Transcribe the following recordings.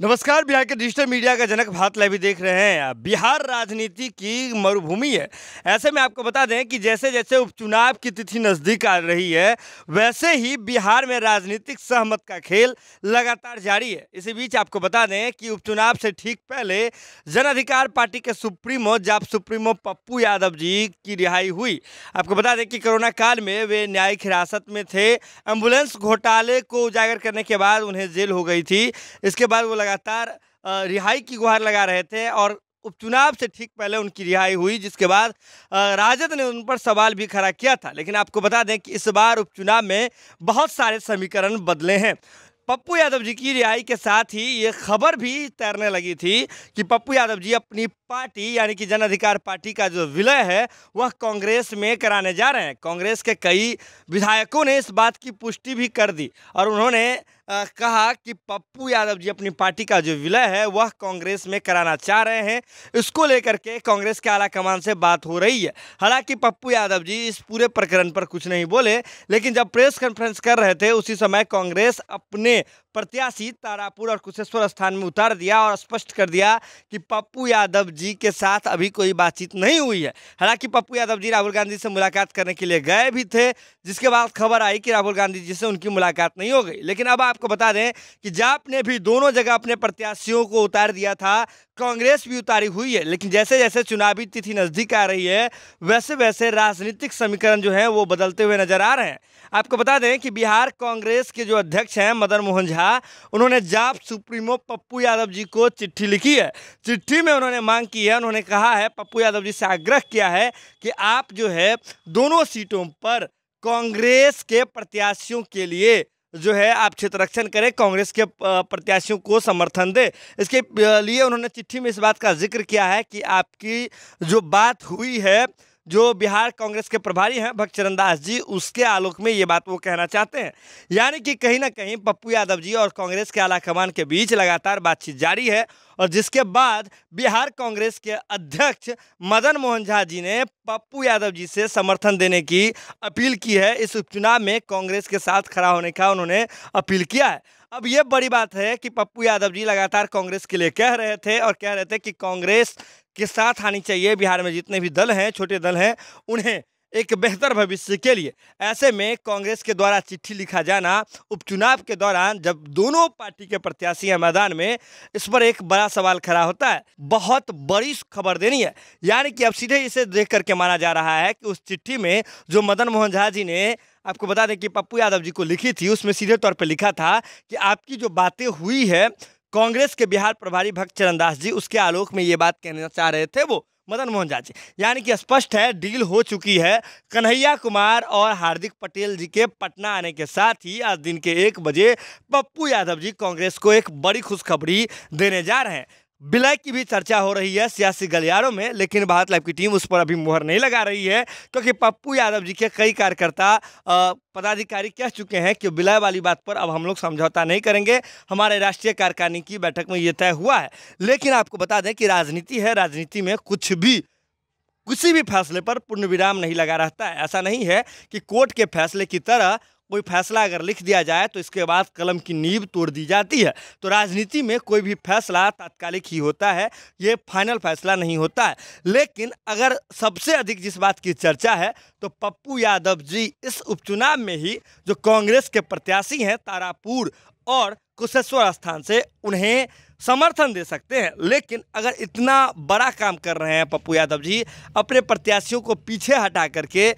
नमस्कार बिहार के digital media का जनक भात भी देख रहे हैं बिहार राजनीति की मरुभूमि है ऐसे में आपको बता दें कि जैसे जैसे उपचुनाव की तिथि नज़दीक आ रही है वैसे ही बिहार में राजनीतिक सहमत का खेल लगातार जारी है इसी बीच आपको बता दें कि उपचुनाव से ठीक पहले जन अधिकार पार्टी के सुप्रीमो जाप सुप्रीमो पप्पू यादव जी की रिहाई हुई आपको बता दें कि कोरोना काल में वे न्यायिक हिरासत में थे एम्बुलेंस घोटाले को उजागर करने के बाद उन्हें जेल हो गई थी इसके बाद वो लगातार रिहाई की गुहार लगा रहे थे और उपचुनाव से ठीक पहले उनकी रिहाई हुई जिसके बाद राजद ने उन पर सवाल भी खड़ा किया था लेकिन आपको बता दें कि इस बार उपचुनाव में बहुत सारे समीकरण बदले हैं पप्पू यादव जी की रिहाई के साथ ही ये खबर भी तैरने लगी थी कि पप्पू यादव जी अपनी पार्टी यानी कि जन अधिकार पार्टी का जो विलय है वह कांग्रेस में कराने जा रहे हैं कांग्रेस के कई विधायकों ने इस बात की पुष्टि भी कर दी और उन्होंने आ, कहा कि पप्पू यादव जी अपनी पार्टी का जो विलय है वह कांग्रेस में कराना चाह रहे हैं इसको लेकर के कांग्रेस के आला कमान से बात हो रही है हालांकि पप्पू यादव जी इस पूरे प्रकरण पर कुछ नहीं बोले लेकिन जब प्रेस कॉन्फ्रेंस कर रहे थे उसी समय कांग्रेस अपने प्रत्याशी तारापुर और कुशेश्वर स्थान में उतार दिया और स्पष्ट कर दिया कि पप्पू यादव जी के साथ अभी कोई बातचीत नहीं हुई है हालांकि पप्पू यादव जी राहुल गांधी से मुलाकात करने के लिए गए भी थे जिसके बाद खबर आई कि राहुल गांधी जी से उनकी मुलाकात नहीं हो गई लेकिन अब आपको बता दें कि जाप ने भी दोनों जगह अपने प्रत्याशियों को उतार दिया था कांग्रेस भी उतारी हुई है लेकिन जैसे जैसे चुनावी तिथि नज़दीक आ रही है वैसे वैसे राजनीतिक समीकरण जो है वो बदलते हुए नजर आ रहे हैं आपको बता दें कि बिहार कांग्रेस के जो अध्यक्ष हैं मदन मोहन झा उन्होंने जाप सुप्रीमो पप्पू यादव जी को चिट्ठी लिखी है चिट्ठी में उन्होंने मांग की है उन्होंने कहा है पप्पू यादव जी से आग्रह किया है कि आप जो है दोनों सीटों पर कांग्रेस के प्रत्याशियों के लिए जो है आप क्षेत्ररक्षण करें कांग्रेस के प्रत्याशियों को समर्थन दे इसके लिए उन्होंने चिट्ठी में इस बात का जिक्र किया है कि आपकी जो बात हुई है जो बिहार कांग्रेस के प्रभारी हैं भक्त चरण दास जी उसके आलोक में ये बात वो कहना चाहते हैं यानी कि कहीं ना कहीं पप्पू यादव जी और कांग्रेस के आलाकमान के बीच लगातार बातचीत जारी है और जिसके बाद बिहार कांग्रेस के अध्यक्ष मदन मोहन झा जी ने पप्पू यादव जी से समर्थन देने की अपील की है इस उपचुनाव में कांग्रेस के साथ खड़ा होने का उन्होंने अपील किया है अब ये बड़ी बात है कि पप्पू यादव जी लगातार कांग्रेस के लिए कह रहे थे और कह रहे थे कि कांग्रेस के साथ आनी चाहिए बिहार में जितने भी दल हैं छोटे दल हैं उन्हें एक बेहतर भविष्य के लिए ऐसे में कांग्रेस के द्वारा चिट्ठी लिखा जाना उपचुनाव के दौरान जब दोनों पार्टी के प्रत्याशी हैं मैदान में इस पर एक बड़ा सवाल खड़ा होता है बहुत बड़ी खबर देनी है यानी कि अब सीधे इसे देख करके माना जा रहा है कि उस चिट्ठी में जो मदन मोहन झा जी ने आपको बता दें कि पप्पू यादव जी को लिखी थी उसमें सीधे तौर पर लिखा था कि आपकी जो बातें हुई है कांग्रेस के बिहार प्रभारी भक्त चरणदास जी उसके आलोक में ये बात कहना चाह रहे थे वो मदन मोहन झा जी यानी कि स्पष्ट है डील हो चुकी है कन्हैया कुमार और हार्दिक पटेल जी के पटना आने के साथ ही आज दिन के एक बजे पप्पू यादव जी कांग्रेस को एक बड़ी खुशखबरी देने जा रहे हैं विलय की भी चर्चा हो रही है सियासी गलियारों में लेकिन भारत लाइफ की टीम उस पर अभी मुहर नहीं लगा रही है क्योंकि पप्पू यादव जी के कई कार्यकर्ता पदाधिकारी कह चुके हैं कि विलय वाली बात पर अब हम लोग समझौता नहीं करेंगे हमारे राष्ट्रीय कार्यकारिणी की बैठक में ये तय हुआ है लेकिन आपको बता दें कि राजनीति है राजनीति में कुछ भी किसी भी फैसले पर पूर्ण विराम नहीं लगा रहता है ऐसा नहीं है कि कोर्ट के फैसले की तरह कोई फैसला अगर लिख दिया जाए तो इसके बाद कलम की नींव तोड़ दी जाती है तो राजनीति में कोई भी फैसला तात्कालिक ही होता है ये फाइनल फैसला नहीं होता है लेकिन अगर सबसे अधिक जिस बात की चर्चा है तो पप्पू यादव जी इस उपचुनाव में ही जो कांग्रेस के प्रत्याशी हैं तारापुर और कुशेश्वर स्थान से उन्हें समर्थन दे सकते हैं लेकिन अगर इतना बड़ा काम कर रहे हैं पप्पू यादव जी अपने प्रत्याशियों को पीछे हटा करके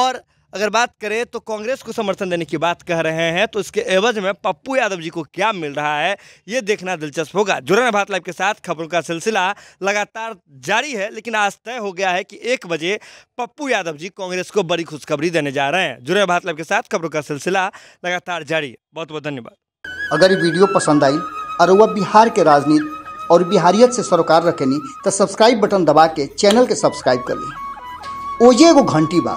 और अगर बात करें तो कांग्रेस को समर्थन देने की बात कह रहे हैं तो इसके एवज में पप्पू यादव जी को क्या मिल रहा है ये देखना दिलचस्प होगा जुड़े भारत लाइव के साथ खबरों का सिलसिला लगातार जारी है लेकिन आज तय हो गया है कि एक बजे पप्पू यादव जी कांग्रेस को बड़ी खुशखबरी देने जा रहे हैं जुड़े भारत लाइव के साथ खबरों का सिलसिला लगातार जारी है बहुत बहुत धन्यवाद अगर ये वीडियो पसंद आई और वह बिहार के राजनीति और बिहारियत से सरोकार रखेनी तो सब्सक्राइब बटन दबा के चैनल के सब्सक्राइब कर ली ओजे एगो घंटी बा